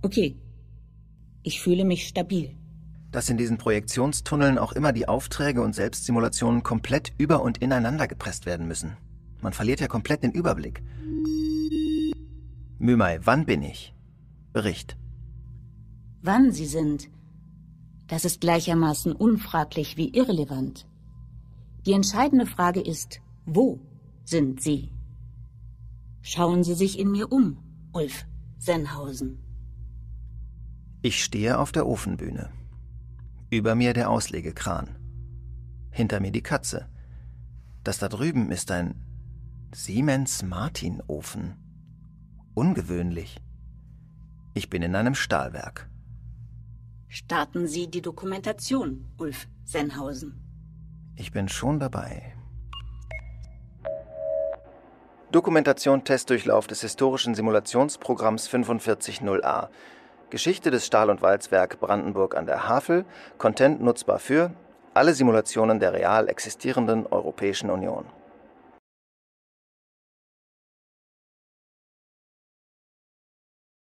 Okay, ich fühle mich stabil. Dass in diesen Projektionstunneln auch immer die Aufträge und Selbstsimulationen komplett über und ineinander gepresst werden müssen. Man verliert ja komplett den Überblick. Mümai, wann bin ich? Bericht. Wann Sie sind, das ist gleichermaßen unfraglich wie irrelevant. Die entscheidende Frage ist, wo sind Sie? Schauen Sie sich in mir um, Ulf Sennhausen. Ich stehe auf der Ofenbühne. Über mir der Auslegekran. Hinter mir die Katze. Das da drüben ist ein Siemens Martin Ofen. Ungewöhnlich. Ich bin in einem Stahlwerk. Starten Sie die Dokumentation, Ulf Sennhausen. Ich bin schon dabei. Dokumentation Testdurchlauf des historischen Simulationsprogramms 45.0a. Geschichte des Stahl- und Walzwerk Brandenburg an der Havel, Content nutzbar für alle Simulationen der real existierenden Europäischen Union.